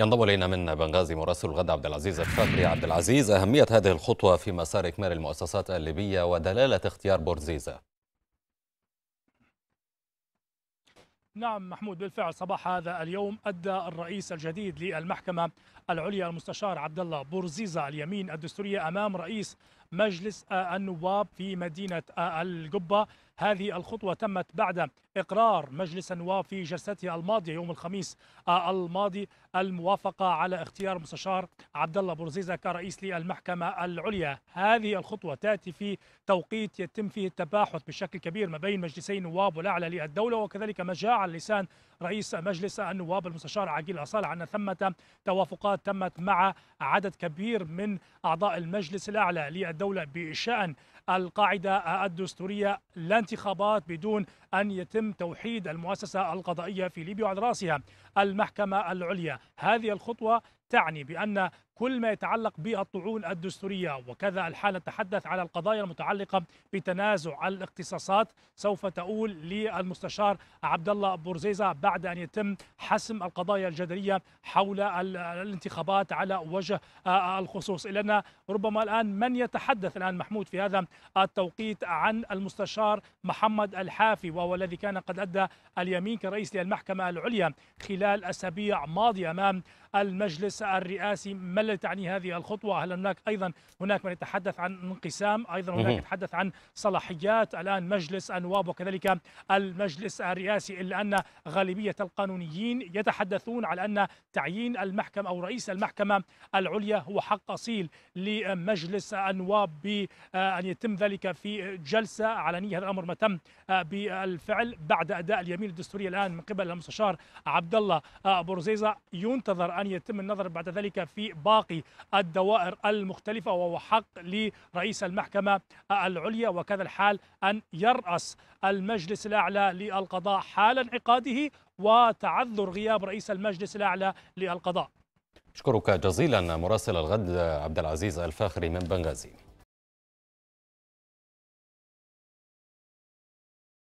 ينضم الينا من بنغازي مراسل الغد عبد العزيز الفقري عبد العزيز اهميه هذه الخطوه في مسار اكمال المؤسسات الليبيه ودلاله اختيار بورزيزا نعم محمود بالفعل صباح هذا اليوم ادى الرئيس الجديد للمحكمه العليا المستشار عبد الله بورزيزا اليمين الدستوريه امام رئيس مجلس النواب في مدينه القبه هذه الخطوة تمت بعد إقرار مجلس النواب في جلسته الماضية يوم الخميس آه، الماضي الموافقة على اختيار مستشار عبد الله بورزيزة كرئيس للمحكمة العليا هذه الخطوة تأتي في توقيت يتم فيه التباحث بشكل كبير ما بين مجلسي النواب والأعلى للدولة وكذلك ما جاء على لسان رئيس مجلس النواب المستشار عقيل أصالة أن ثمة توافقات تمت مع عدد كبير من أعضاء المجلس الأعلى للدولة بشأن القاعدة الدستورية لن انتخابات بدون أن يتم توحيد المؤسسة القضائية في ليبيا وعلى رأسها المحكمة العليا هذه الخطوة تعني بأن كل ما يتعلق بالطعون الدستورية وكذا الحال نتحدث على القضايا المتعلقة بتنازع الاختصاصات سوف تؤول للمستشار عبد الله بورزيزة بعد أن يتم حسم القضايا الجدلية حول الانتخابات على وجه آه، آه، الخصوص لأن ربما الآن من يتحدث الآن محمود في هذا التوقيت عن المستشار محمد الحافي وهو الذي كان قد أدى اليمين كرئيس للمحكمة العليا خلال أسابيع ماضية أمام المجلس الرئاسي ما الذي تعني هذه الخطوة هل هناك أيضا هناك من يتحدث عن انقسام أيضا هناك يتحدث عن صلاحيات الآن مجلس النواب وكذلك المجلس الرئاسي إلا أن غالبية القانونيين يتحدثون على أن تعيين المحكمة أو رئيس المحكمة العليا هو حق أصيل لمجلس النواب بأن يتم ذلك في جلسة علنية هذا الأمر ما تم بالفعل بعد أداء اليمين الدستورية الآن من قبل المستشار عبد الله برزيزة ينتظر أن يتم النظر بعد ذلك في بعض باقي الدوائر المختلفة وهو حق لرئيس المحكمة العليا وكذا الحال أن يرأس المجلس الأعلى للقضاء حال انعقاده وتعذر غياب رئيس المجلس الأعلى للقضاء أشكرك جزيلا مراسل الغد عبد العزيز الفاخري من بنغازي